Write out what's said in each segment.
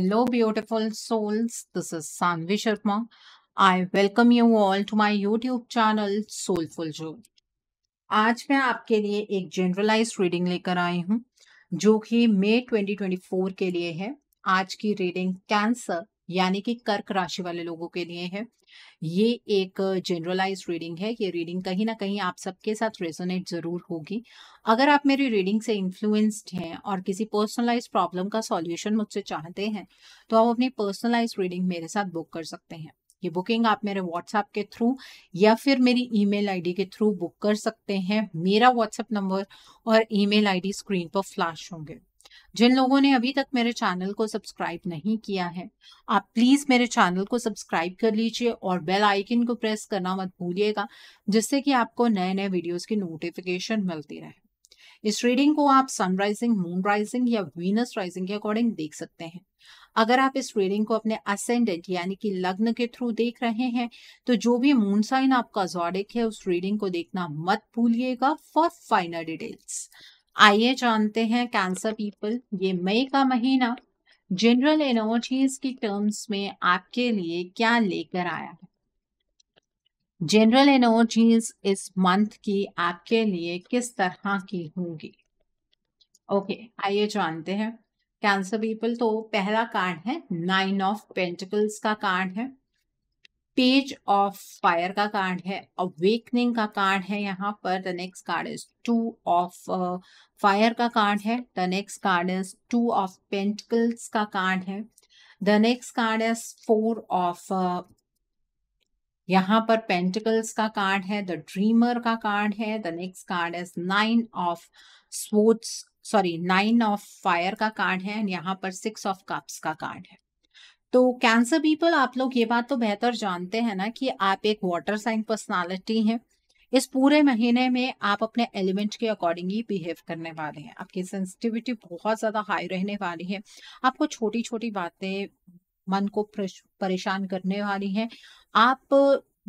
Hello, beautiful souls. This is Sanvi Sharma. I welcome you all to my YouTube channel Soulful Joy. आज मैं आपके लिए एक generalise reading लेकर आई हूँ जो कि मई 2024 के लिए है आज की रीडिंग कैंसर यानी कि कर्क राशि वाले लोगों के लिए है ये एक जनरलाइज रीडिंग है ये रीडिंग कहीं ना कहीं आप सबके साथ रेजोनेट ज़रूर होगी अगर आप मेरी रीडिंग से इन्फ्लुएंस्ड हैं और किसी पर्सनलाइज प्रॉब्लम का सॉल्यूशन मुझसे चाहते हैं तो आप अपनी पर्सनलाइज रीडिंग मेरे साथ बुक कर सकते हैं ये बुकिंग आप मेरे व्हाट्सएप के थ्रू या फिर मेरी ईमेल आईडी के थ्रू बुक कर सकते हैं मेरा व्हाट्सएप नंबर और ईमेल आईडी स्क्रीन पर फ्लैश होंगे जिन लोगों ने अभी तक मेरे चैनल को सब्सक्राइब नहीं किया है आप प्लीज़ मेरे चैनल को सब्सक्राइब कर लीजिए और बेल आइकन को प्रेस करना मत भूलिएगा जिससे कि आपको नए नए वीडियोस की नोटिफिकेशन मिलती रहे इस रीडिंग को आप सनराइजिंग मून राइजिंग या वीनस राइजिंग के अकॉर्डिंग देख सकते हैं अगर आप इस रीडिंग को अपने असेंडेंट यानी कि लग्न के थ्रू देख रहे हैं तो जो भी मून साइन आपका जॉडिक है उस रीडिंग को देखना मत भूलिएगा फॉर फाइनल डिटेल्स आइए जानते हैं कैंसर पीपल ये मई का महीना जनरल एनर्जीज की टर्म्स में आपके लिए क्या लेकर आया है जनरल एनर्जीज इस मंथ की आपके लिए किस तरह की होंगी ओके okay, आइए जानते हैं कैंसर पीपल तो पहला कार्ड है नाइन ऑफ पेंटिकल्स का कार्ड है पेज ऑफ फायर का कार्ड है अवेकनिंग का कार्ड है यहाँ पर the next card is two of fire का कार्ड है the next card is two of pentacles का कार्ड है the next card is four of यहाँ पर पेंटिकल्स का कार्ड है द ड्रीमर का कार्ड है the next card is nine of swords sorry nine of fire का कार्ड है एंड यहाँ पर सिक्स ऑफ कप्स का कार्ड है तो कैंसर पीपल आप लोग ये बात तो बेहतर जानते हैं ना कि आप एक वाटर साइन पर्सनालिटी हैं इस पूरे महीने में आप अपने एलिमेंट के अकॉर्डिंगली बिहेव करने वाले हैं आपकी सेंसिटिविटी बहुत ज़्यादा हाई रहने वाली है आपको छोटी छोटी बातें मन को परेशान करने वाली हैं आप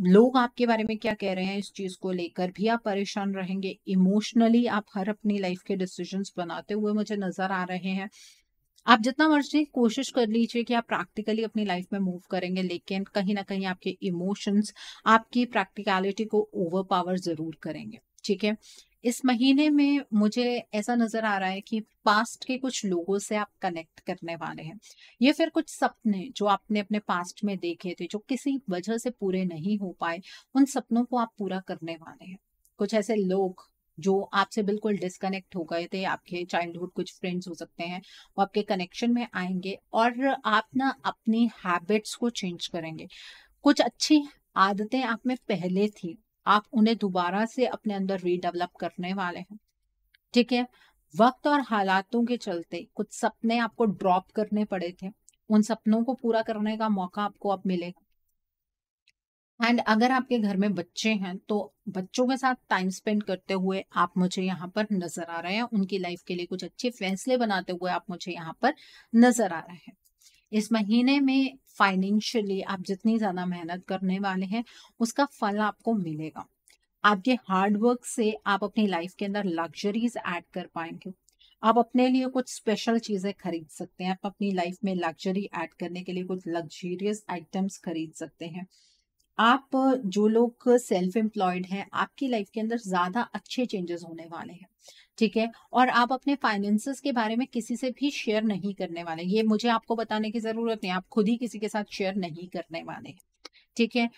लोग आपके बारे में क्या कह रहे हैं इस चीज को लेकर भी आप परेशान रहेंगे इमोशनली आप हर अपनी लाइफ के डिसीजंस बनाते हुए मुझे नजर आ रहे हैं आप जितना मर्जी कोशिश कर लीजिए कि आप प्रैक्टिकली अपनी लाइफ में मूव करेंगे लेकिन कहीं ना कहीं आपके इमोशंस आपकी प्रैक्टिकलिटी को ओवर पावर जरूर करेंगे ठीक है इस महीने में मुझे ऐसा नजर आ रहा है कि पास्ट के कुछ लोगों से आप कनेक्ट करने वाले हैं ये फिर कुछ सपने जो आपने अपने पास्ट में देखे थे जो किसी वजह से पूरे नहीं हो पाए उन सपनों को आप पूरा करने वाले हैं कुछ ऐसे लोग जो आपसे बिल्कुल डिसकनेक्ट हो गए थे आपके चाइल्डहुड कुछ फ्रेंड्स हो सकते हैं वो आपके कनेक्शन में आएंगे और आप ना अपनी हैबिट्स को चेंज करेंगे कुछ अच्छी आदतें आप में पहले थी आप उन्हें दोबारा से अपने अंदर रीडेवलप करने वाले हैं ठीक है वक्त और हालातों के चलते कुछ सपने आपको ड्रॉप करने पड़े थे उन सपनों को पूरा करने का मौका आपको अब मिलेगा एंड अगर आपके घर में बच्चे हैं तो बच्चों के साथ टाइम स्पेंड करते हुए आप मुझे यहाँ पर नजर आ रहे हैं उनकी लाइफ के लिए कुछ अच्छे फैसले बनाते हुए आप मुझे यहाँ पर नजर आ रहे हैं इस महीने में फाइनेंशियली आप जितनी ज्यादा मेहनत करने वाले हैं उसका फल आपको मिलेगा आपके हार्डवर्क से आप अपनी लाइफ के अंदर लग्जरीज ऐड कर पाएंगे आप अपने लिए कुछ स्पेशल चीज़ें खरीद सकते हैं आप अपनी लाइफ में लग्जरी ऐड करने के लिए कुछ लग्जरियस आइटम्स खरीद सकते हैं आप जो लोग सेल्फ एम्प्लॉयड हैं आपकी लाइफ के अंदर ज़्यादा अच्छे चेंजेस होने वाले हैं ठीक है और आप अपने फाइनेंसेस के बारे में किसी से भी शेयर नहीं करने वाले ये मुझे आपको बताने की ज़रूरत नहीं आप खुद ही किसी के साथ शेयर नहीं करने वाले ठीक है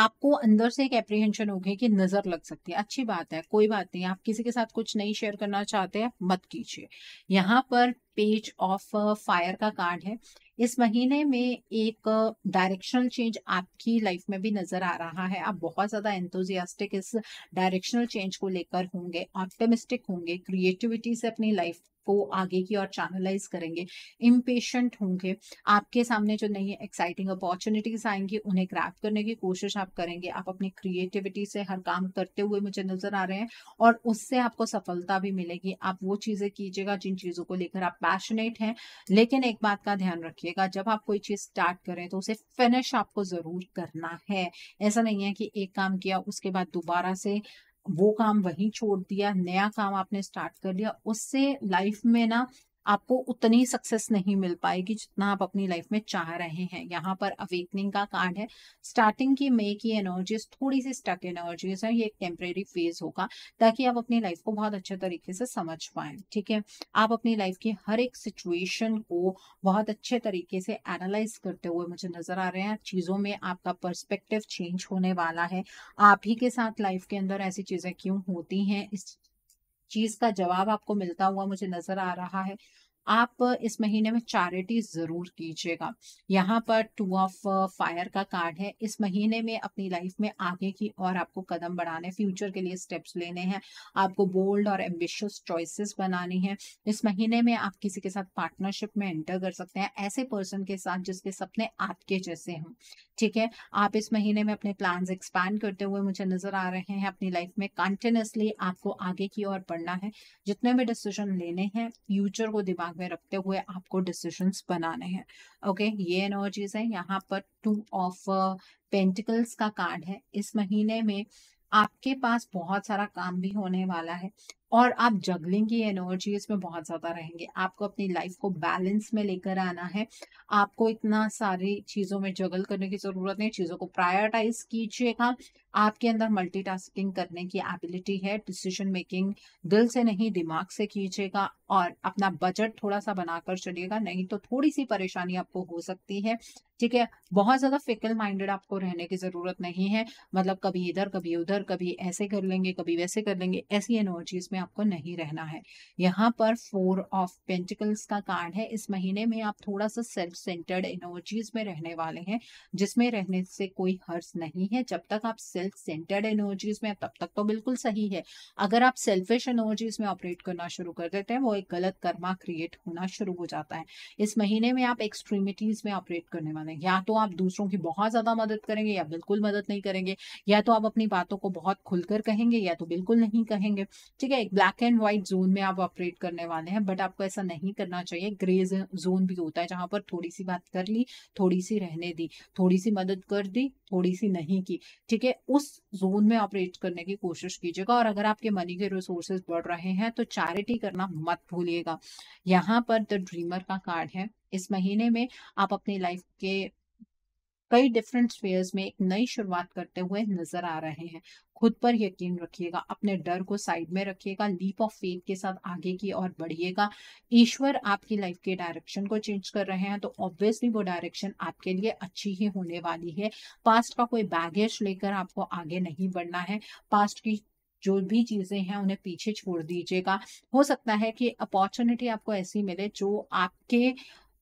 आपको अंदर से एक एप्रीहेंशन हो कि नजर लग सकती है अच्छी बात है कोई बात नहीं आप किसी के साथ कुछ नहीं शेयर करना चाहते हैं मत कीजिए यहाँ पर पेज ऑफ फायर का कार्ड है इस महीने में एक डायरेक्शनल uh, चेंज आपकी लाइफ में भी नजर आ रहा है आप बहुत ज्यादा एंथुजियास्टिक इस डायरेक्शनल चेंज को लेकर होंगे ऑप्टिमिस्टिक होंगे क्रिएटिविटी से अपनी लाइफ को आगे की ओर चैनलाइज करेंगे इम्पेशेंट होंगे आपके सामने जो नई एक्साइटिंग अपॉर्चुनिटीज आएंगी उन्हें क्राफ्ट करने की कोशिश आप करेंगे आप अपनी क्रिएटिविटी से हर काम करते हुए मुझे नजर आ रहे हैं और उससे आपको सफलता भी मिलेगी आप वो चीजें कीजिएगा जिन चीजों को लेकर आप पैशनेट हैं लेकिन एक बात का ध्यान रखिएगा जब आप कोई चीज स्टार्ट करें तो उसे फिनिश आपको जरूर करना है ऐसा नहीं है कि एक काम किया उसके बाद दोबारा से वो काम वहीं छोड़ दिया नया काम आपने स्टार्ट कर लिया उससे लाइफ में ना आपको उतनी सक्सेस नहीं मिल पाएगी जितना आप अपनी लाइफ में चाह रहे हैं यहाँ पर अवेकनिंग का कार्ड है स्टार्टिंग की मे की एनर्जीज थोड़ी सी स्टक एनर्जीज है ये एक टेम्परेरी फेज होगा ताकि आप अपनी लाइफ को बहुत अच्छे तरीके से समझ पाए ठीक है आप अपनी लाइफ की हर एक सिचुएशन को बहुत अच्छे तरीके से एनालाइज करते हुए मुझे नजर आ रहे हैं चीजों में आपका परस्पेक्टिव चेंज होने वाला है आप ही के साथ लाइफ के अंदर ऐसी चीजें क्यों होती हैं इस चीज का जवाब आपको मिलता हुआ मुझे नजर आ रहा है आप इस महीने में चैरिटी जरूर कीजिएगा यहाँ पर टू ऑफ फायर का कार्ड है इस महीने में अपनी लाइफ में आगे की और आपको कदम बढ़ाने फ्यूचर के लिए स्टेप्स लेने हैं आपको बोल्ड और एम्बिशियस चॉइसेस बनानी है इस महीने में आप किसी के साथ पार्टनरशिप में एंटर कर सकते हैं ऐसे पर्सन के साथ जिसके सपने आपके जैसे हों ठीक है आप इस महीने में अपने प्लान एक्सपैंड करते हुए मुझे नजर आ रहे हैं अपनी लाइफ में कंटिन्यूसली आपको आगे की ओर बढ़ना है जितने भी डिसीजन लेने हैं फ्यूचर को दिमाग दिमाग में रखते हुए आपको डिसीजंस बनाने हैं ओके ये एनर्जीज चीज़ है यहाँ पर टू ऑफ पेंटिकल्स का कार्ड है इस महीने में आपके पास बहुत सारा काम भी होने वाला है और आप जगलिंग की एनर्जी इसमें बहुत ज़्यादा रहेंगे आपको अपनी लाइफ को बैलेंस में लेकर आना है आपको इतना सारी चीज़ों में जगल करने की ज़रूरत नहीं चीज़ों को प्रायोरिटाइज कीजिएगा आपके अंदर मल्टीटास्किंग करने की एबिलिटी है डिसीजन मेकिंग दिल से नहीं दिमाग से कीजिएगा और अपना बजट थोड़ा सा बनाकर चलिएगा नहीं तो थोड़ी सी परेशानी आपको हो सकती है ठीक है बहुत ज्यादा फिकल माइंडेड आपको रहने की जरूरत नहीं है मतलब कभी इधर कभी उधर कभी ऐसे कर लेंगे कभी वैसे कर लेंगे ऐसी एनर्जीज में आपको नहीं रहना है यहाँ पर फोर ऑफ पेंटिकल्स का कार्ड है इस महीने में आप थोड़ा सा सेल्फ सेंटर्ड एनर्जीज में रहने वाले हैं जिसमें रहने से कोई हर्ज नहीं है जब तक आप सेल्फ सेंटर्ड एनर्जीज में तब तक तो बिल्कुल सही है अगर आप सेल्फिश एनर्जीज में ऑपरेट करना शुरू कर देते हैं वो एक गलत कर्मा क्रिएट होना शुरू हो जाता है इस महीने में आप एक्सट्रीमिटीज में ऑपरेट करने वाले करें या तो आप दूसरों की बहुत ज़्यादा मदद करेंगे या बिल्कुल मदद नहीं करेंगे या तो आप अपनी बातों को बहुत खुलकर कहेंगे या तो बिल्कुल नहीं कहेंगे ठीक है एक ब्लैक एंड व्हाइट जोन में आप ऑपरेट करने वाले हैं बट आपको ऐसा नहीं करना चाहिए ग्रे जोन भी होता है जहां पर थोड़ी सी बात कर ली थोड़ी सी रहने दी थोड़ी सी मदद कर दी थोड़ी सी नहीं की ठीक है उस जोन में ऑपरेट करने की कोशिश कीजिएगा और अगर आपके मनी के रिसोर्सेज बढ़ रहे हैं तो चैरिटी करना मत भूलिएगा यहाँ पर द ड्रीमर का कार्ड है इस महीने में आप अपनी लाइफ के कई डिफरेंट स्पेयर्स में एक नई शुरुआत करते हुए नजर आ रहे हैं खुद पर यकीन रखिएगा अपने डर को साइड में रखिएगा लीप ऑफ फेथ के साथ आगे की ओर बढ़िएगा ईश्वर आपकी लाइफ के डायरेक्शन को चेंज कर रहे हैं तो ऑब्वियसली वो डायरेक्शन आपके लिए अच्छी ही होने वाली है पास्ट का कोई बैगेज लेकर आपको आगे नहीं बढ़ना है पास्ट की जो भी चीजें हैं उन्हें पीछे छोड़ दीजिएगा हो सकता है कि अपॉर्चुनिटी आपको ऐसी मिले जो आपके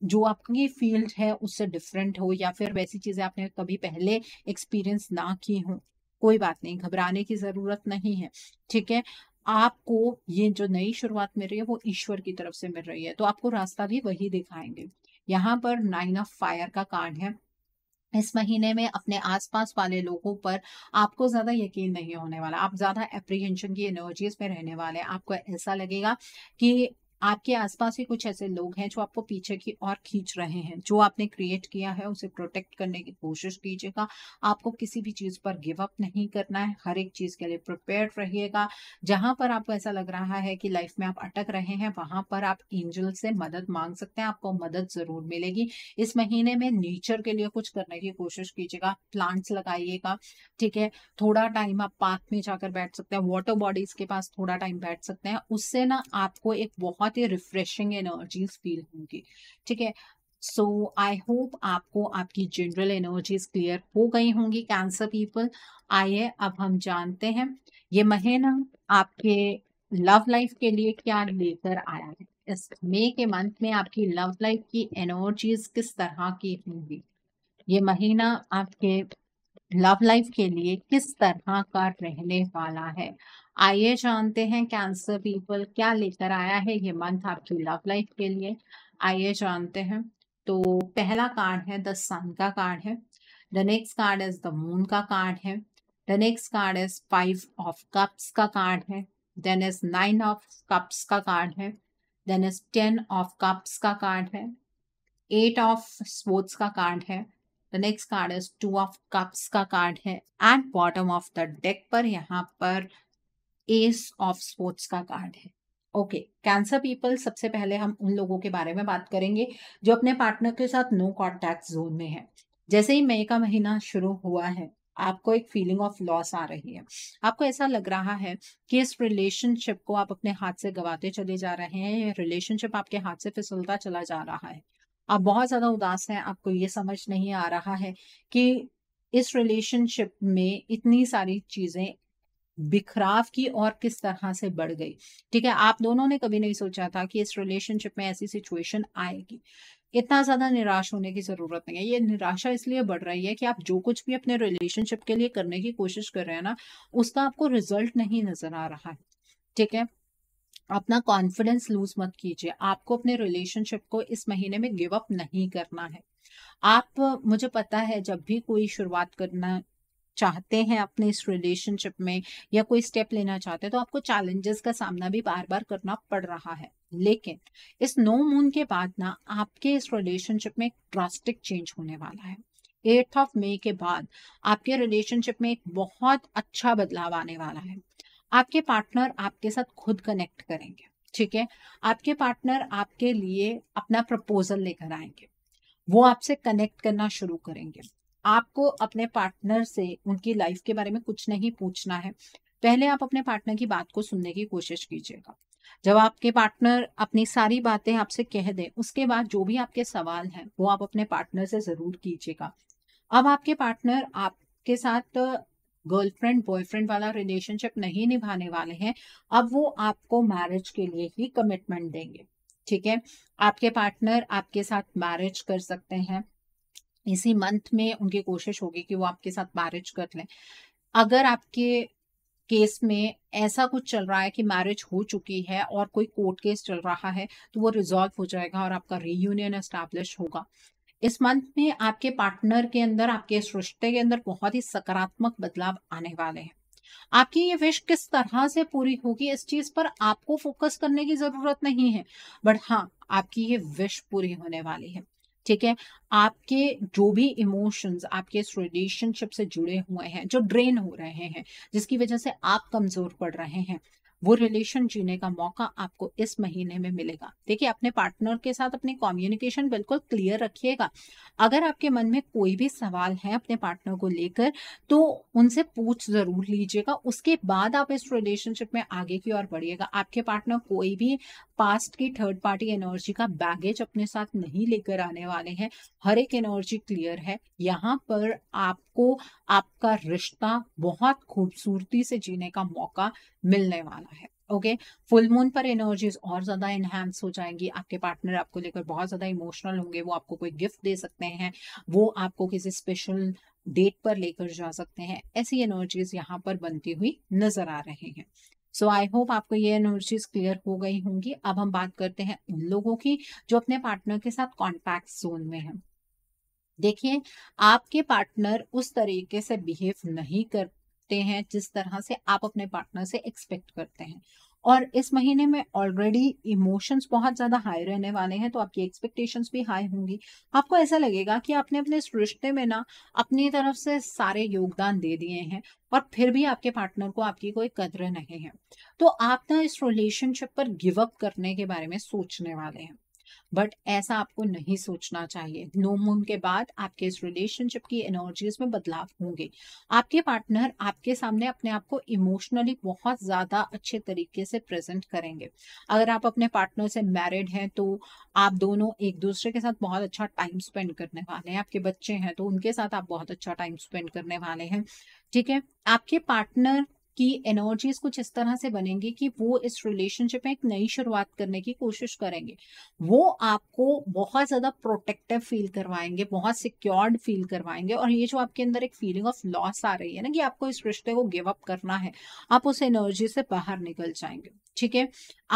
जो आपकी फील्ड है उससे डिफरेंट हो या फिर वैसी चीज़ें आपने कभी पहले एक्सपीरियंस ना की हो कोई बात नहीं घबराने की ज़रूरत नहीं है ठीक है आपको ये जो नई शुरुआत मिल रही है वो ईश्वर की तरफ से मिल रही है तो आपको रास्ता भी वही दिखाएंगे यहाँ पर नाइन ऑफ फायर का कार्ड है इस महीने में अपने आसपास वाले लोगों पर आपको ज्यादा यकीन नहीं होने वाला आप ज्यादा एप्रीहेंशन की एनर्जीज में रहने वाले हैं आपको ऐसा लगेगा कि आपके आसपास ही कुछ ऐसे लोग हैं जो आपको पीछे की ओर खींच रहे हैं जो आपने क्रिएट किया है उसे प्रोटेक्ट करने की कोशिश कीजिएगा आपको किसी भी चीज़ पर गिव अप नहीं करना है हर एक चीज़ के लिए प्रिपेयर रहिएगा जहाँ पर आपको ऐसा लग रहा है कि लाइफ में आप अटक रहे हैं वहां पर आप एंजल से मदद मांग सकते हैं आपको मदद ज़रूर मिलेगी इस महीने में नेचर के लिए कुछ करने की कोशिश कीजिएगा प्लांट्स लगाइएगा ठीक है थोड़ा टाइम आप पार्क में जाकर बैठ सकते हैं वाटर बॉडीज के पास थोड़ा टाइम बैठ सकते हैं उससे ना आपको एक बहुत बहुत ही रिफ्रेशिंग एनर्जीज फील होंगी ठीक है सो आई होप आपको आपकी जनरल एनर्जीज क्लियर हो गई होंगी कैंसर पीपल आइए अब हम जानते हैं ये महीना आपके लव लाइफ के लिए क्या लेकर आया है इस मई के मंथ में आपकी लव लाइफ की एनर्जीज किस तरह की होंगी ये महीना आपके लव लाइफ के लिए किस तरह का रहने वाला है आइए जानते हैं कैंसर पीपल क्या लेकर आया है ये मंथ आपकी लव लाइफ के लिए आइए जानते हैं तो पहला कार्ड है द सन का कार्ड है the next card is the moon का कार्ड है the next card is five of cups का कार्ड है then is nine of cups का कार्ड है then is ten of cups का कार्ड है एट ऑफ स्पोर्ट्स का कार्ड है the next card is two of cups का card है at bottom of the deck पर यहाँ पर एस ऑफ स्पोर्ट्स का कार्ड है ओके कैंसर पीपल सबसे पहले हम उन लोगों के बारे में बात करेंगे जो अपने पार्टनर के साथ नो कॉन्टैक्ट जोन में है जैसे ही मई का महीना शुरू हुआ है आपको एक फीलिंग ऑफ लॉस आ रही है आपको ऐसा लग रहा है कि इस रिलेशनशिप को आप अपने हाथ से गवाते चले जा रहे हैं रिलेशनशिप आपके हाथ से फिसलता चला जा रहा है आप बहुत ज़्यादा उदास हैं आपको ये समझ नहीं आ रहा है कि इस रिलेशनशिप में इतनी सारी चीज़ें बिखराव की और किस तरह से बढ़ गई ठीक है आप दोनों ने कभी नहीं सोचा था कि इस रिलेशनशिप में ऐसी सिचुएशन आएगी इतना ज्यादा निराश होने की जरूरत नहीं है ये निराशा इसलिए बढ़ रही है कि आप जो कुछ भी अपने रिलेशनशिप के लिए करने की कोशिश कर रहे हैं ना उसका आपको रिजल्ट नहीं नजर आ रहा है ठीक है अपना कॉन्फिडेंस लूज मत कीजिए आपको अपने रिलेशनशिप को इस महीने में गिव अप नहीं करना है आप मुझे पता है जब भी कोई शुरुआत करना चाहते हैं अपने इस रिलेशनशिप में या कोई स्टेप लेना चाहते हैं तो आपको चैलेंजेस का सामना भी बार बार करना पड़ रहा है लेकिन इस नो मून के बाद ना आपके इस रिलेशनशिप में ड्रास्टिक चेंज होने वाला है एट्थ ऑफ मे के बाद आपके रिलेशनशिप में एक बहुत अच्छा बदलाव आने वाला है आपके पार्टनर आपके साथ खुद कनेक्ट करेंगे ठीक है आपके पार्टनर आपके लिए अपना प्रपोजल लेकर आएंगे वो आपसे कनेक्ट करना शुरू करेंगे आपको अपने पार्टनर से उनकी लाइफ के बारे में कुछ नहीं पूछना है पहले आप अपने पार्टनर की बात को सुनने की कोशिश कीजिएगा जब आपके पार्टनर अपनी सारी बातें आपसे कह दें उसके बाद जो भी आपके सवाल हैं वो आप अपने पार्टनर से जरूर कीजिएगा अब आपके पार्टनर आपके साथ गर्लफ्रेंड बॉयफ्रेंड वाला रिलेशनशिप नहीं निभाने वाले हैं अब वो आपको मैरिज के लिए ही कमिटमेंट देंगे ठीक है आपके पार्टनर आपके साथ मैरिज कर सकते हैं इसी मंथ में उनकी कोशिश होगी कि वो आपके साथ मैरिज कर लें अगर आपके केस में ऐसा कुछ चल रहा है कि मैरिज हो चुकी है और कोई कोर्ट केस चल रहा है तो वो रिजॉल्व हो जाएगा और आपका रीयूनियन एस्टैब्लिश होगा इस मंथ में आपके पार्टनर के अंदर आपके इस रिश्ते के अंदर बहुत ही सकारात्मक बदलाव आने वाले हैं आपकी ये विश किस तरह से पूरी होगी इस चीज पर आपको फोकस करने की जरूरत नहीं है बट हाँ आपकी ये विश पूरी होने वाली है ठीक है आपके जो भी इमोशंस आपके इस रिलेशनशिप से जुड़े हुए हैं जो ड्रेन हो रहे हैं जिसकी वजह से आप कमजोर पड़ रहे हैं वो रिलेशन जीने का मौका आपको इस महीने में मिलेगा देखिए अपने पार्टनर के साथ अपनी कम्युनिकेशन बिल्कुल क्लियर रखिएगा अगर आपके मन में कोई भी सवाल है अपने पार्टनर को लेकर तो उनसे पूछ जरूर लीजिएगा उसके बाद आप इस रिलेशनशिप में आगे की ओर बढ़िएगा आपके पार्टनर कोई भी पास्ट की थर्ड पार्टी एनर्जी का बैगेज अपने साथ नहीं लेकर आने वाले हैं हर एक एनर्जी क्लियर है यहाँ पर आपको आपका रिश्ता बहुत खूबसूरती से जीने का मौका मिलने वाला है ओके फुल मून पर एनर्जीज और ज्यादा एनहेंस हो जाएंगी आपके पार्टनर आपको लेकर बहुत ज्यादा इमोशनल होंगे वो आपको कोई गिफ्ट दे सकते हैं वो आपको किसी स्पेशल डेट पर लेकर जा सकते हैं ऐसी एनर्जीज यहाँ पर बनती हुई नजर आ रहे हैं सो आई होप आपको ये एनर्जीज क्लियर हो गई होंगी अब हम बात करते हैं उन लोगों की जो अपने पार्टनर के साथ कॉन्टैक्ट जोन में है देखिए आपके पार्टनर उस तरीके से बिहेव नहीं कर सकते हैं जिस तरह से आप अपने पार्टनर से एक्सपेक्ट करते हैं और इस महीने में ऑलरेडी इमोशंस बहुत ज्यादा हाई रहने वाले हैं तो आपकी एक्सपेक्टेशंस भी हाई होंगी आपको ऐसा लगेगा कि आपने अपने इस रिश्ते में ना अपनी तरफ से सारे योगदान दे दिए हैं और फिर भी आपके पार्टनर को आपकी कोई कदर नहीं है तो आप ना इस रिलेशनशिप पर गिवअप करने के बारे में सोचने वाले हैं बट ऐसा आपको नहीं सोचना चाहिए नो मून के बाद आपके इस रिलेशनशिप की एनर्जीज में बदलाव होंगे आपके पार्टनर आपके सामने अपने आप को इमोशनली बहुत ज्यादा अच्छे तरीके से प्रेजेंट करेंगे अगर आप अपने पार्टनर से मैरिड हैं तो आप दोनों एक दूसरे के साथ बहुत अच्छा टाइम स्पेंड करने वाले हैं आपके बच्चे हैं तो उनके साथ आप बहुत अच्छा टाइम स्पेंड करने वाले हैं ठीक है आपके पार्टनर कि एनर्जीज कुछ इस तरह से बनेंगे कि वो इस रिलेशनशिप में एक नई शुरुआत करने की कोशिश करेंगे वो आपको बहुत ज्यादा प्रोटेक्टिव फील करवाएंगे बहुत सिक्योर्ड फील करवाएंगे और ये जो आपके अंदर एक फीलिंग ऑफ लॉस आ रही है ना कि आपको इस रिश्ते को गिव अप करना है आप उस एनर्जी से बाहर निकल जाएंगे ठीक है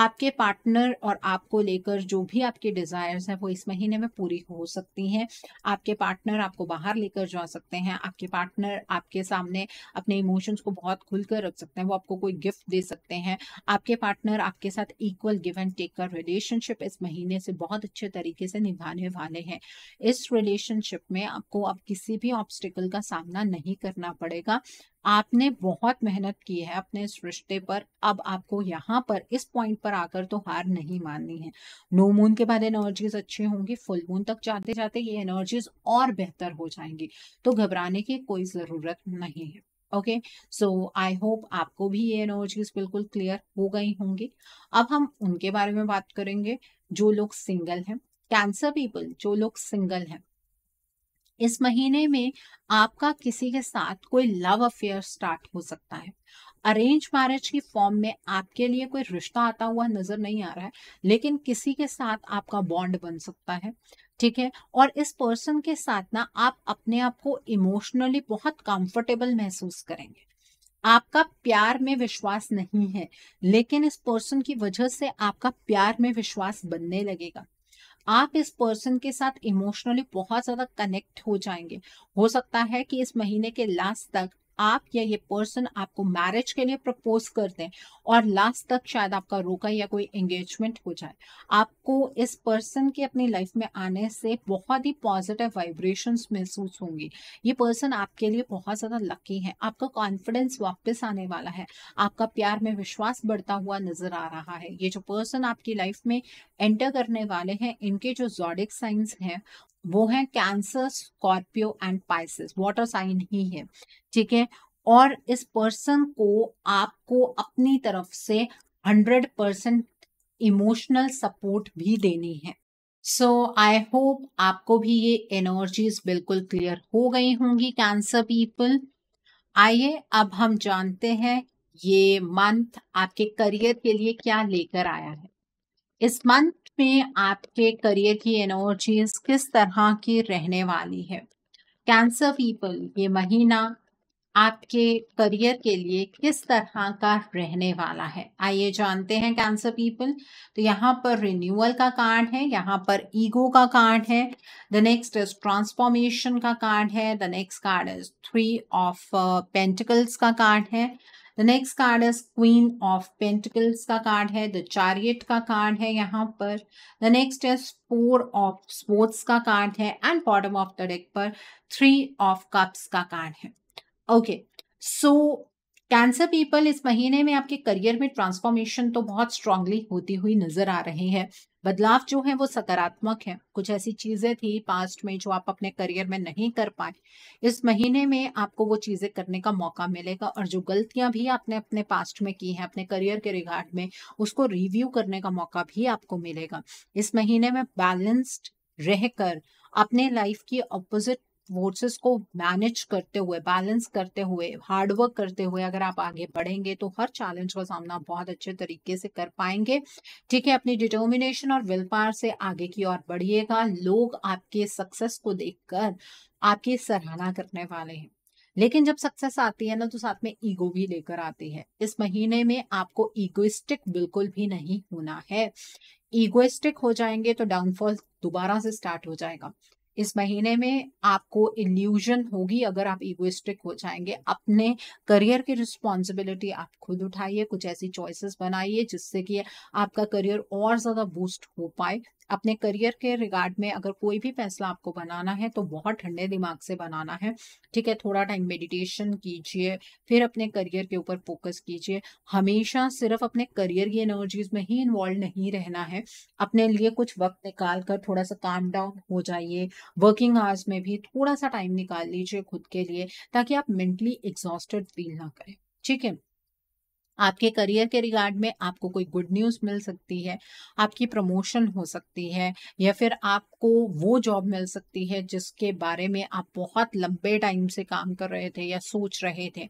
आपके पार्टनर और आपको लेकर जो भी आपके डिजायर्स हैं वो इस महीने में पूरी हो सकती हैं आपके पार्टनर आपको बाहर लेकर जा सकते हैं आपके पार्टनर आपके सामने अपने इमोशंस को बहुत खुलकर रख सकते हैं वो आपको कोई गिफ्ट दे सकते हैं आपके पार्टनर आपके साथ इक्वल गिव एंड टेक का रिलेशनशिप इस महीने से बहुत अच्छे तरीके से निभाने वाले हैं इस रिलेशनशिप में आपको अब किसी भी ऑब्स्टिकल का सामना नहीं करना पड़ेगा आपने बहुत मेहनत की है अपने इस रिश्ते पर अब आपको यहाँ पर इस पॉइंट पर आकर तो हार नहीं माननी है नो मून के बाद एनर्जीज अच्छी होंगी फुल मून तक जाते जाते ये एनर्जीज और बेहतर हो जाएंगी तो घबराने की कोई ज़रूरत नहीं है ओके सो आई होप आपको भी ये एनर्जीज बिल्कुल क्लियर हो गई होंगी अब हम उनके बारे में बात करेंगे जो लोग सिंगल हैं कैंसर पीपल जो लोग सिंगल हैं इस महीने में आपका किसी के साथ कोई लव अफेयर स्टार्ट हो सकता है अरेंज मैरिज की फॉर्म में आपके लिए कोई रिश्ता आता हुआ नजर नहीं आ रहा है लेकिन किसी के साथ आपका बॉन्ड बन सकता है ठीक है और इस पर्सन के साथ ना आप अपने आप को इमोशनली बहुत कंफर्टेबल महसूस करेंगे आपका प्यार में विश्वास नहीं है लेकिन इस पर्सन की वजह से आपका प्यार में विश्वास बनने लगेगा आप इस पर्सन के साथ इमोशनली बहुत ज्यादा कनेक्ट हो जाएंगे हो सकता है कि इस महीने के लास्ट तक आप या ये पर्सन आपको मैरिज के लिए प्रपोज कर दें और लास्ट तक शायद आपका रोका या कोई एंगेजमेंट हो जाए आपको इस पर्सन के अपनी लाइफ में आने से बहुत ही पॉजिटिव वाइब्रेशंस महसूस होंगी ये पर्सन आपके लिए बहुत ज़्यादा लकी है आपका कॉन्फिडेंस वापस आने वाला है आपका प्यार में विश्वास बढ़ता हुआ नजर आ रहा है ये जो पर्सन आपकी लाइफ में एंटर करने वाले हैं इनके जो जॉडिक साइंस हैं वो है Cancer Scorpio and Pisces water sign ही है ठीक है और इस पर्सन को आपको अपनी तरफ से हंड्रेड परसेंट इमोशनल सपोर्ट भी देनी है सो आई होप आपको भी ये एनर्जीज बिल्कुल क्लियर हो गई होंगी कैंसर पीपल आइए अब हम जानते हैं ये मंथ आपके करियर के लिए क्या लेकर आया है इस मंथ में आपके करियर की एनर्जीज किस तरह की रहने वाली है कैंसर पीपल ये महीना आपके करियर के लिए किस तरह का रहने वाला है आइए जानते हैं कैंसर पीपल तो यहाँ पर रिन्यूअल का कार्ड है यहाँ पर ईगो का कार्ड है द नेक्स्ट इज ट्रांसफॉर्मेशन का कार्ड है the next card is three of pentacles का कार्ड है the next card is queen of pentacles का कार्ड है द चारियट का कार्ड है यहाँ पर the next is four of swords का कार्ड है and bottom of the deck पर थ्री ऑफ कप्स का कार्ड है ओके सो कैंसर पीपल इस महीने में आपके करियर में ट्रांसफॉर्मेशन तो बहुत स्ट्रांगली होती हुई नजर आ रही है बदलाव जो है वो सकारात्मक है कुछ ऐसी चीजें थी पास्ट में जो आप अपने करियर में नहीं कर पाए इस महीने में आपको वो चीजें करने का मौका मिलेगा और जो गलतियां भी आपने अपने पास्ट में की हैं अपने करियर के रिगार्ड में उसको रिव्यू करने का मौका भी आपको मिलेगा इस महीने में बैलेंस्ड रहकर अपने लाइफ की अपोजिट फोर्सेस को मैनेज करते हुए बैलेंस करते हुए हार्डवर्क करते हुए अगर आप आगे बढ़ेंगे तो हर चैलेंज का सामना बहुत अच्छे तरीके से कर पाएंगे ठीक है अपनी डिटर्मिनेशन और विल पावर से आगे की ओर बढ़िएगा लोग आपके सक्सेस को देखकर आपकी सराहना करने वाले हैं लेकिन जब सक्सेस आती है ना तो साथ में ईगो भी लेकर आती है इस महीने में आपको ईगोइस्टिक बिल्कुल भी नहीं होना है ईगोइस्टिक हो जाएंगे तो डाउनफॉल दोबारा से स्टार्ट हो जाएगा इस महीने में आपको इल्यूजन होगी अगर आप इगोइस्टिक हो जाएंगे अपने करियर की रिस्पॉन्सिबिलिटी आप खुद उठाइए कुछ ऐसी चॉइसेस बनाइए जिससे कि आपका करियर और ज़्यादा बूस्ट हो पाए अपने करियर के रिगार्ड में अगर कोई भी फैसला आपको बनाना है तो बहुत ठंडे दिमाग से बनाना है ठीक है थोड़ा टाइम मेडिटेशन कीजिए फिर अपने करियर के ऊपर फोकस कीजिए हमेशा सिर्फ अपने करियर की एनर्जीज में ही इन्वॉल्व नहीं रहना है अपने लिए कुछ वक्त निकाल कर थोड़ा सा काम डाउन हो जाइए वर्किंग आवर्स में भी थोड़ा सा टाइम निकाल लीजिए खुद के लिए ताकि आप मेंटली एग्जॉस्टेड फील ना करें ठीक है आपके करियर के रिगार्ड में आपको कोई गुड न्यूज़ मिल सकती है आपकी प्रमोशन हो सकती है या फिर आपको वो जॉब मिल सकती है जिसके बारे में आप बहुत लंबे टाइम से काम कर रहे थे या सोच रहे थे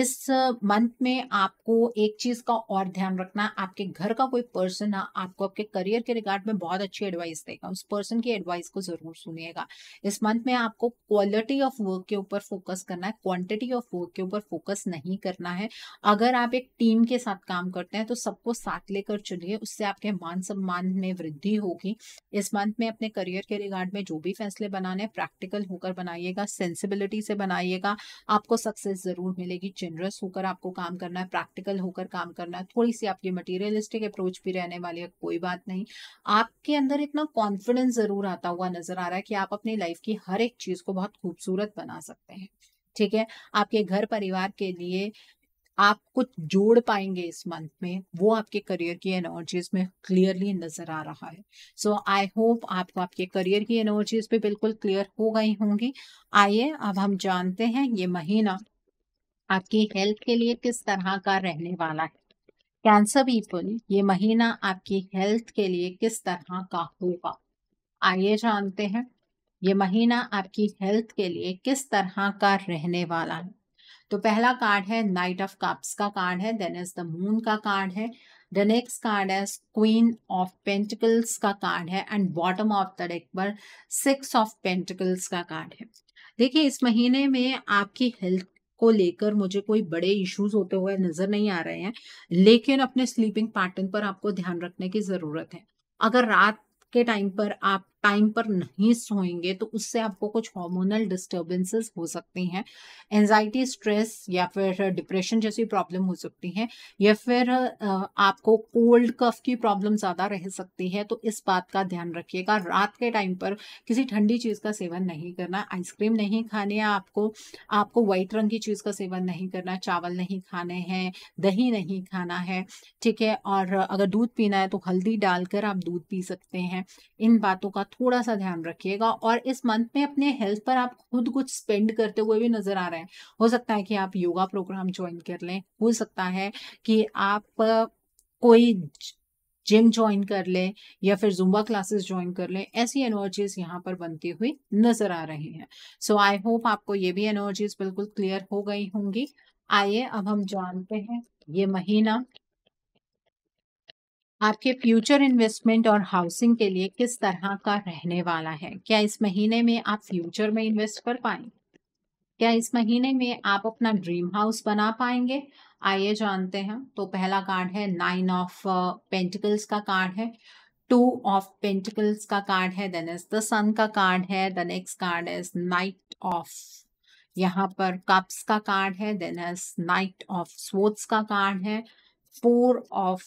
इस मंथ में आपको एक चीज़ का और ध्यान रखना आपके घर का कोई पर्सन है आपको आपके करियर के रिगार्ड में बहुत अच्छी एडवाइस देगा उस पर्सन की एडवाइस को ज़रूर सुनिएगा इस मंथ में आपको क्वालिटी ऑफ वर्क के ऊपर फोकस करना है क्वांटिटी ऑफ वर्क के ऊपर फोकस नहीं करना है अगर आप एक टीम के साथ काम करते हैं तो सबको साथ लेकर चलिए उससे आपके मान सम्मान में वृद्धि होगी इस मंथ में अपने करियर के रिगार्ड में जो भी फैसले बनाने प्रैक्टिकल होकर बनाइएगा सेंसिबिलिटी से बनाइएगा आपको सक्सेस जरूर मिलेगी जेनरस होकर आपको काम करना है प्रैक्टिकल होकर काम करना है थोड़ी सी आपकी मटीरियलिस्टिक अप्रोच भी रहने वाली है कोई बात नहीं आपके अंदर इतना कॉन्फिडेंस जरूर आता हुआ नजर आ रहा है कि आप अपनी लाइफ की हर एक चीज को बहुत खूबसूरत बना सकते हैं ठीक है आपके घर परिवार के लिए आप कुछ जोड़ पाएंगे इस मंथ में वो आपके करियर की एनर्जीज में क्लियरली नजर आ रहा है सो आई होप आपको आपके करियर की एनर्जीज पे बिल्कुल क्लियर हो गई होंगी आइए अब हम जानते हैं ये महीना आपकी हेल्थ के लिए किस तरह का रहने वाला है कैंसर पीपल ये महीना आपकी हेल्थ के लिए किस तरह का होगा आइए जानते हैं ये महीना आपकी हेल्थ के लिए किस तरह का रहने वाला है तो पहला कार्ड है नाइट ऑफ कप्स का कार्ड है देन इज द मून का कार्ड है द नेक्स्ट कार्ड है क्वीन ऑफ पेंटिकल्स का कार्ड है and bottom of the deck पर सिक्स ऑफ पेंटिकल्स का कार्ड है देखिए इस महीने में आपकी हेल्थ को लेकर मुझे कोई बड़े इश्यूज होते हुए नजर नहीं आ रहे हैं लेकिन अपने स्लीपिंग पैटर्न पर आपको ध्यान रखने की जरूरत है अगर रात के टाइम पर आप टाइम पर नहीं सोएंगे तो उससे आपको कुछ हार्मोनल डिस्टर्बेंसेस हो सकती हैं एनजाइटी स्ट्रेस या फिर डिप्रेशन जैसी प्रॉब्लम हो सकती है या फिर आपको कोल्ड कफ की प्रॉब्लम ज़्यादा रह सकती है तो इस बात का ध्यान रखिएगा रात के टाइम पर किसी ठंडी चीज़ का सेवन नहीं करना आइसक्रीम नहीं खाने है आपको आपको वाइट रंग की चीज़ का सेवन नहीं करना चावल नहीं खाने हैं दही नहीं खाना है ठीक है और अगर दूध पीना है तो हल्दी डालकर आप दूध पी सकते हैं इन बातों का थोड़ा सा ध्यान रखिएगा और इस मंथ में अपने हेल्थ पर आप खुद कुछ स्पेंड करते हुए भी नजर आ रहे हैं हो सकता है कि आप योगा प्रोग्राम ज्वाइन कर लें हो सकता है कि आप कोई जिम ज्वाइन कर लें या फिर जुम्बा क्लासेस ज्वाइन कर लें ऐसी एनर्जीज यहाँ पर बनती हुई नजर आ रही हैं सो आई होप आपको ये भी एनर्जीज बिल्कुल क्लियर हो गई होंगी आइए अब हम जानते हैं ये महीना आपके फ्यूचर इन्वेस्टमेंट और हाउसिंग के लिए किस तरह का रहने वाला है क्या इस महीने में आप फ्यूचर में इन्वेस्ट कर पाएंगे क्या इस महीने में आप अपना ड्रीम हाउस बना पाएंगे आइए जानते हैं तो पहला कार्ड है नाइन ऑफ पेंटिकल्स का कार्ड है टू ऑफ पेंटिकल्स का कार्ड है देन इज द सन का कार्ड है the next card is knight of यहाँ पर कप्स का कार्ड है then is knight of swords का कार्ड है फोर ऑफ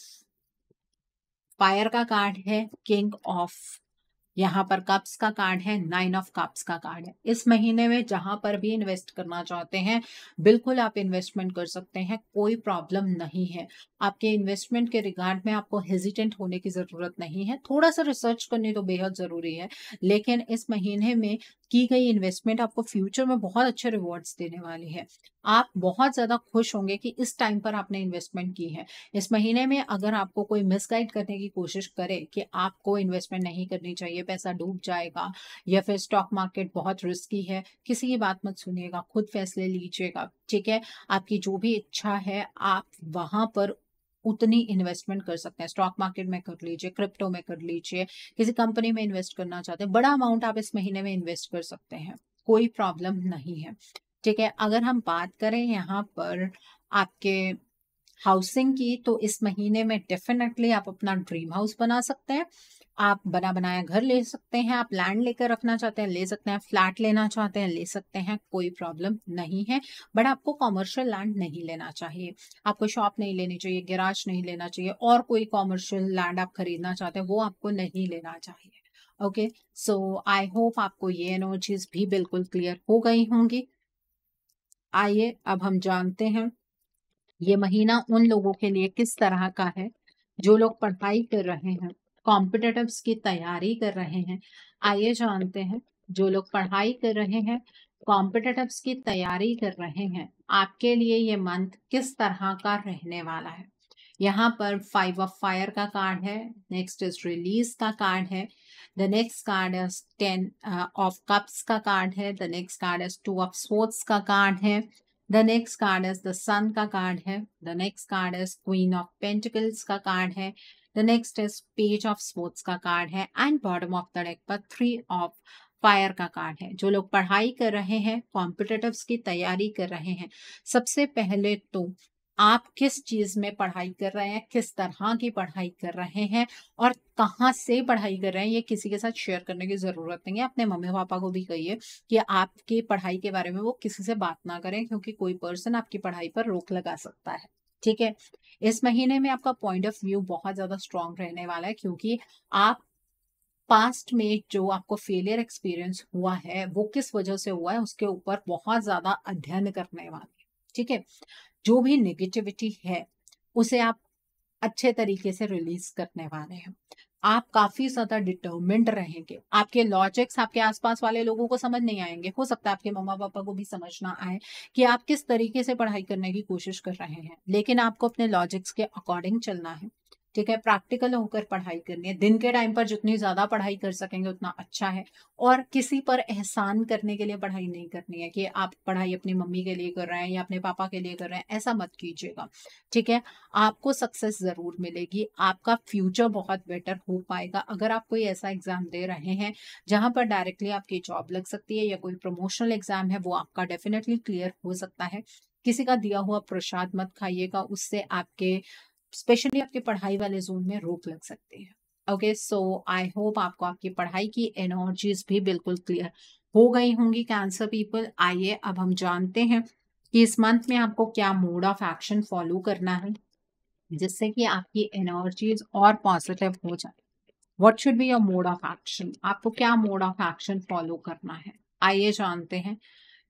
फायर का कार्ड है किंग ऑफ यहाँ पर कप्स का कार्ड है नाइन ऑफ कप्स का कार्ड है इस महीने में जहां पर भी इन्वेस्ट करना चाहते हैं बिल्कुल आप इन्वेस्टमेंट कर सकते हैं कोई प्रॉब्लम नहीं है आपके इन्वेस्टमेंट के रिगार्ड में आपको हेजिटेंट होने की जरूरत नहीं है थोड़ा सा रिसर्च करनी तो बेहद जरूरी है लेकिन इस महीने में की गई इन्वेस्टमेंट आपको फ्यूचर में बहुत अच्छे रिवॉर्ड्स देने वाली है आप बहुत ज़्यादा खुश होंगे कि इस टाइम पर आपने इन्वेस्टमेंट की है इस महीने में अगर आपको कोई मिसगाइड करने की कोशिश करे कि आपको इन्वेस्टमेंट नहीं करनी चाहिए पैसा डूब जाएगा या फिर स्टॉक मार्केट बहुत रिस्की है किसी की बात मत सुनिएगा खुद फैसले लीजिएगा ठीक है आपकी जो भी इच्छा है आप वहां पर उतनी इन्वेस्टमेंट कर सकते हैं स्टॉक मार्केट में कर लीजिए क्रिप्टो में कर लीजिए किसी कंपनी में इन्वेस्ट करना चाहते हैं बड़ा अमाउंट आप इस महीने में इन्वेस्ट कर सकते हैं कोई प्रॉब्लम नहीं है ठीक है अगर हम बात करें यहाँ पर आपके हाउसिंग की तो इस महीने में डेफिनेटली आप अपना ड्रीम हाउस बना सकते हैं आप बना बनाया घर ले सकते हैं आप लैंड लेकर रखना चाहते हैं ले सकते हैं फ्लैट लेना चाहते हैं ले सकते हैं कोई प्रॉब्लम नहीं है बट आपको कॉमर्शियल लैंड नहीं लेना चाहिए आपको शॉप नहीं लेनी चाहिए गिराज नहीं लेना चाहिए और कोई कॉमर्शियल लैंड आप खरीदना चाहते हैं वो आपको नहीं लेना चाहिए ओके सो आई होप आपको ये एनर्जीज भी बिल्कुल क्लियर हो गई होंगी आइए अब हम जानते हैं ये महीना उन लोगों के लिए किस तरह का है जो लोग पढ़ाई कर रहे हैं कॉम्पिटेटिव्स की तैयारी कर रहे हैं आइए जानते हैं जो लोग पढ़ाई कर रहे हैं कॉम्पिटेटिव की तैयारी कर रहे हैं आपके लिए ये मंथ किस तरह का रहने वाला है यहाँ पर फाइव ऑफ फायर का कार्ड है नेक्स्ट इज रिलीज का कार्ड है the next card is ten of cups का कार्ड है the next card is two of swords का कार्ड है the next card is the sun का कार्ड है the next card is queen of pentacles का card है the next is page of swords का card है and bottom of the deck पर three of fire का card है जो लोग पढ़ाई कर रहे हैं कॉम्पिटेटिव की तैयारी कर रहे हैं सबसे पहले तो आप किस चीज में पढ़ाई कर रहे हैं किस तरह की पढ़ाई कर रहे हैं और कहाँ से पढ़ाई कर रहे हैं ये किसी के साथ शेयर करने की जरूरत नहीं है अपने मम्मी पापा को भी कहिए कि आपकी पढ़ाई के बारे में वो किसी से बात ना करें क्योंकि कोई पर्सन आपकी पढ़ाई पर रोक लगा सकता है ठीक है इस महीने में आपका पॉइंट ऑफ व्यू बहुत ज्यादा स्ट्रांग रहने वाला है क्योंकि आप पास्ट में जो आपको फेलियर एक्सपीरियंस हुआ है वो किस वजह से हुआ है उसके ऊपर बहुत ज्यादा अध्ययन करने वाले ठीक है जो भी नेगेटिविटी है उसे आप अच्छे तरीके से रिलीज करने वाले हैं आप काफी ज्यादा डिटर्मेंट रहेंगे आपके लॉजिक्स आपके आसपास वाले लोगों को समझ नहीं आएंगे हो सकता है आपके मम्मा पापा को भी समझ ना आए कि आप किस तरीके से पढ़ाई करने की कोशिश कर रहे हैं लेकिन आपको अपने लॉजिक्स के अकॉर्डिंग चलना है ठीक है प्रैक्टिकल होकर पढ़ाई करनी है दिन के टाइम पर जितनी ज़्यादा पढ़ाई कर सकेंगे उतना अच्छा है और किसी पर एहसान करने के लिए पढ़ाई नहीं करनी है कि आप पढ़ाई अपनी मम्मी के लिए कर रहे हैं या अपने पापा के लिए कर रहे हैं ऐसा मत कीजिएगा ठीक है आपको सक्सेस ज़रूर मिलेगी आपका फ्यूचर बहुत बेटर हो पाएगा अगर आप कोई ऐसा एग्ज़ाम दे रहे हैं जहां पर डायरेक्टली आपकी जॉब लग सकती है या कोई प्रमोशनल एग्ज़ाम है वो आपका डेफिनेटली क्लियर हो सकता है किसी का दिया हुआ प्रसाद मत खाइएगा उससे आपके स्पेशली आपके पढ़ाई वाले जोन में रोक लग सकते हैं ओके सो आई होप आपको आपकी पढ़ाई की एनर्जीज भी बिल्कुल क्लियर हो गई होंगी कैंसर पीपल आइए अब हम जानते हैं कि इस मंथ में आपको क्या मोड ऑफ एक्शन फॉलो करना है जिससे कि आपकी एनर्जीज और पॉजिटिव हो जाए what should be your mode of action आपको क्या मोड ऑफ एक्शन फॉलो करना है आइए जानते हैं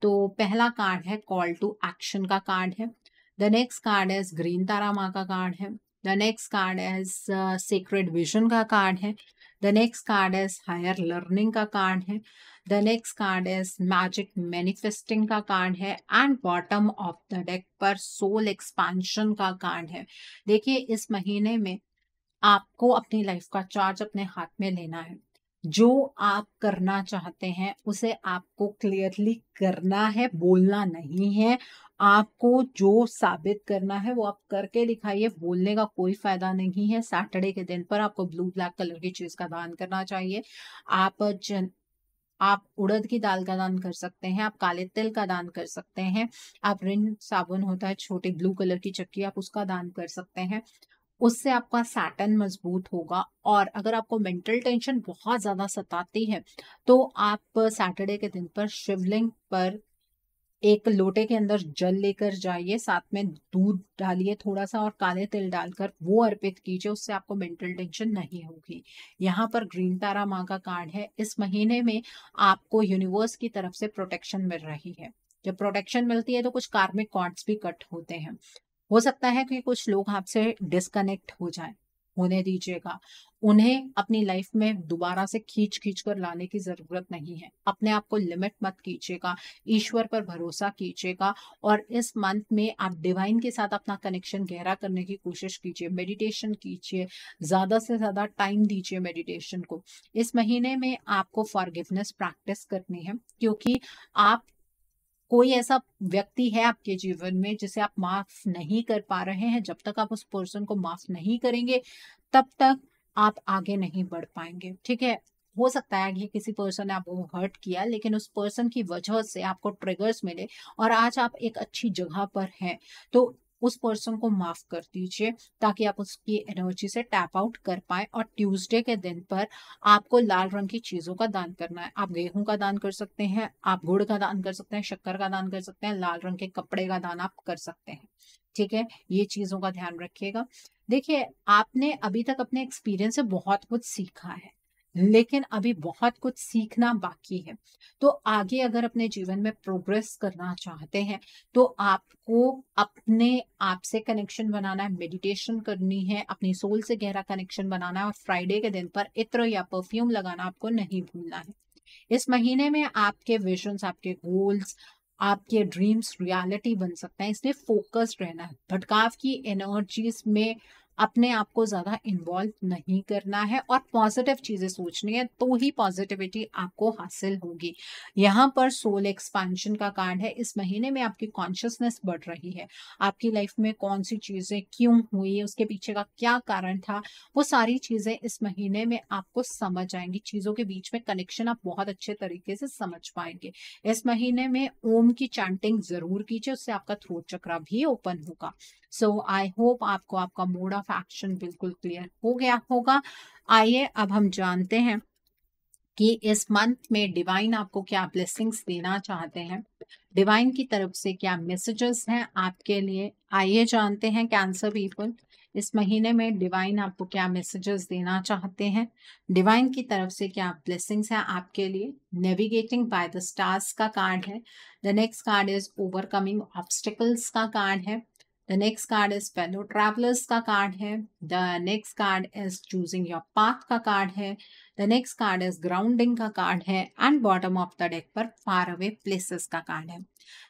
तो पहला कार्ड है कॉल टू एक्शन का कार्ड है The next card is Green Tara Ma का card है. The next card is uh, Sacred Vision का card है. The next card is Higher Learning का card है. The next card is Magic Manifesting का card है and bottom of the deck पर soul expansion का कार्ड है देखिए इस महीने में आपको अपनी लाइफ का चार्ज अपने हाथ में लेना है जो आप करना चाहते हैं उसे आपको क्लियरली करना है बोलना नहीं है आपको जो साबित करना है वो आप करके दिखाइए बोलने का कोई फायदा नहीं है सैटरडे के दिन पर आपको ब्लू ब्लैक कलर की चीज का दान करना चाहिए आप जन आप उड़द की दाल का दान कर सकते हैं आप काले तिल का दान कर सकते हैं आप रिन साबुन होता है छोटे ब्लू कलर की चक्की आप उसका दान कर सकते हैं उससे आपका सैटन मजबूत होगा और अगर आपको मेंटल टेंशन बहुत ज़्यादा सताती है तो आप सैटरडे के दिन पर शिवलिंग पर एक लोटे के अंदर जल लेकर जाइए साथ में दूध डालिए थोड़ा सा और काले तिल डालकर वो अर्पित कीजिए उससे आपको मेंटल टेंशन नहीं होगी यहाँ पर ग्रीन तारा माँ का कार्ड है इस महीने में आपको यूनिवर्स की तरफ से प्रोटेक्शन मिल रही है जब प्रोटेक्शन मिलती है तो कुछ कार्मिक कॉर्ड्स भी कट होते हैं हो सकता है कि कुछ लोग आपसे डिस्कनेक्ट हो जाए होने दीजिएगा उन्हें अपनी लाइफ में दोबारा से खींच खींच कर लाने की ज़रूरत नहीं है अपने आप को लिमिट मत कीजिएगा ईश्वर पर भरोसा कीजिएगा और इस मंथ में आप डिवाइन के साथ अपना कनेक्शन गहरा करने की कोशिश कीजिए मेडिटेशन कीजिए ज़्यादा से ज़्यादा टाइम दीजिए मेडिटेशन को इस महीने में आपको फॉरगिवनेस प्रैक्टिस करनी है क्योंकि आप कोई ऐसा व्यक्ति है आपके जीवन में जिसे आप माफ नहीं कर पा रहे हैं जब तक आप उस पर्सन को माफ नहीं करेंगे तब तक आप आगे नहीं बढ़ पाएंगे ठीक है हो सकता है कि किसी पर्सन ने आपको हर्ट किया लेकिन उस पर्सन की वजह से आपको ट्रिगर्स मिले और आज आप एक अच्छी जगह पर हैं तो उस पर्सन को माफ कर दीजिए ताकि आप उसकी एनर्जी से टैप आउट कर पाए और ट्यूसडे के दिन पर आपको लाल रंग की चीजों का दान करना है आप गेहूं का दान कर सकते हैं आप गुड़ का दान कर सकते हैं शक्कर का दान कर सकते हैं लाल रंग के कपड़े का दान आप कर सकते हैं ठीक है ये चीजों का ध्यान रखिएगा देखिए आपने अभी तक अपने एक्सपीरियंस से बहुत कुछ सीखा है लेकिन अभी बहुत कुछ सीखना बाकी है तो आगे अगर अपने जीवन में प्रोग्रेस करना चाहते हैं तो आपको अपने आप से कनेक्शन बनाना है मेडिटेशन करनी है अपनी सोल से गहरा कनेक्शन बनाना है और फ्राइडे के दिन पर इत्र या परफ्यूम लगाना आपको नहीं भूलना है इस महीने में आपके विजन्स आपके गोल्स आपके ड्रीम्स रियलिटी बन सकते हैं इसलिए फोकस्ड रहना है भटकाव की एनर्जीज में अपने आप को ज़्यादा इन्वॉल्व नहीं करना है और पॉजिटिव चीज़ें सोचनी है तो ही पॉजिटिविटी आपको हासिल होगी यहाँ पर सोल एक्सपेंशन का कार्ड है इस महीने में आपकी कॉन्शियसनेस बढ़ रही है आपकी लाइफ में कौन सी चीज़ें क्यों हुई उसके पीछे का क्या कारण था वो सारी चीज़ें इस महीने में आपको समझ आएंगी चीज़ों के बीच में कनेक्शन आप बहुत अच्छे तरीके से समझ पाएंगे इस महीने में ओम की चैंटिंग ज़रूर कीजिए उससे आपका थ्रोट चक्रा भी ओपन होगा सो आई होप आपको आपका मोड ऑफ एक्शन बिल्कुल क्लियर हो गया होगा आइए अब हम जानते हैं कि इस मंथ में डिवाइन आपको क्या ब्लेसिंग्स देना चाहते हैं डिवाइन की तरफ से क्या मैसेजेस हैं आपके लिए आइए जानते हैं कैंसर पीपल इस महीने में डिवाइन आपको क्या मैसेजेस देना चाहते हैं डिवाइन की तरफ से क्या ब्लेसिंग्स हैं आपके लिए नेविगेटिंग बाय द स्टार्स का कार्ड है the next card is overcoming obstacles का कार्ड है the next card is fellow travelers का कार्ड है the next card is choosing your path का कार्ड है the next card is grounding का card है and bottom of the deck पर far away places का कार्ड है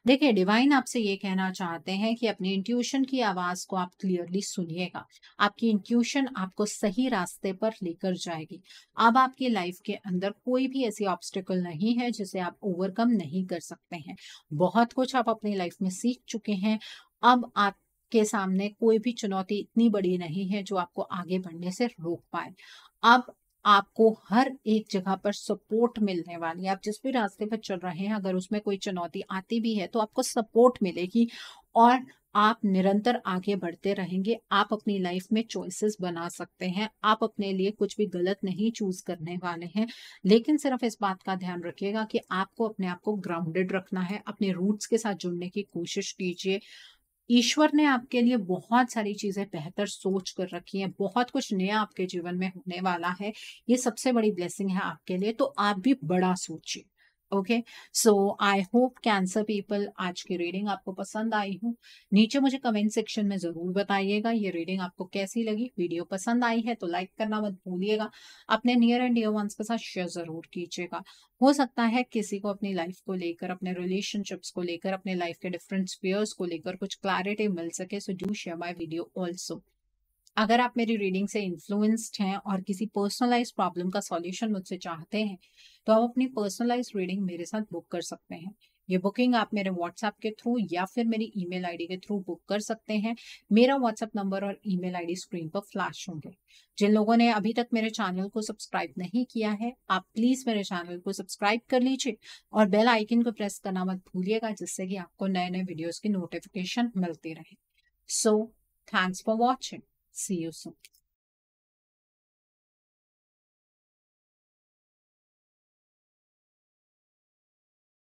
देखिए डिवाइन आपसे ये कहना चाहते हैं कि अपनी इंट्यूशन की आवाज को आप क्लियरली सुनिएगा आपकी इंट्यूशन आपको सही रास्ते पर लेकर जाएगी अब आपकी लाइफ के अंदर कोई भी ऐसी ऑब्स्टिकल नहीं है जिसे आप ओवरकम नहीं कर सकते हैं बहुत कुछ आप अपनी लाइफ में सीख चुके हैं अब आप के सामने कोई भी चुनौती इतनी बड़ी नहीं है जो आपको आगे बढ़ने से रोक पाए अब आपको हर एक जगह पर सपोर्ट मिलने वाली है आप जिस भी रास्ते पर चल रहे हैं अगर उसमें कोई चुनौती आती भी है तो आपको सपोर्ट मिलेगी और आप निरंतर आगे बढ़ते रहेंगे आप अपनी लाइफ में चॉइसेस बना सकते हैं आप अपने लिए कुछ भी गलत नहीं चूज करने वाले हैं लेकिन सिर्फ इस बात का ध्यान रखिएगा कि आपको अपने आप को ग्राउंडेड रखना है अपने रूट्स के साथ जुड़ने की कोशिश कीजिए ईश्वर ने आपके लिए बहुत सारी चीजें बेहतर सोच कर रखी हैं बहुत कुछ नया आपके जीवन में होने वाला है ये सबसे बड़ी ब्लेसिंग है आपके लिए तो आप भी बड़ा सोचिए okay so I hope Cancer people आज की रीडिंग आपको पसंद आई हो नीचे मुझे कमेंट सेक्शन में जरूर बताइएगा ये रीडिंग आपको कैसी लगी वीडियो पसंद आई है तो लाइक करना मत भूलिएगा अपने नियर एंड डियर वंस के साथ शेयर जरूर कीजिएगा हो सकता है किसी को अपनी लाइफ को लेकर अपने रिलेशनशिप्स को लेकर अपने लाइफ के डिफरेंट स्पेयर्स को लेकर कुछ क्लैरिटी मिल सके so do share my video also अगर आप मेरी रीडिंग से इन्फ्लुएंस्ड हैं और किसी पर्सनलाइज प्रॉब्लम का सॉल्यूशन मुझसे चाहते हैं तो आप अपनी पर्सनलाइज रीडिंग मेरे साथ बुक कर सकते हैं ये बुकिंग आप मेरे व्हाट्सएप के थ्रू या फिर मेरी ईमेल आईडी के थ्रू बुक कर सकते हैं मेरा व्हाट्सएप नंबर और ईमेल आईडी स्क्रीन पर फ्लैश होंगे जिन लोगों ने अभी तक मेरे चैनल को सब्सक्राइब नहीं किया है आप प्लीज मेरे चैनल को सब्सक्राइब कर लीजिए और बेल आइकन को प्रेस करना मत भूलिएगा जिससे कि आपको नए नए वीडियोज की नोटिफिकेशन मिलती रहे so thanks for watching see you so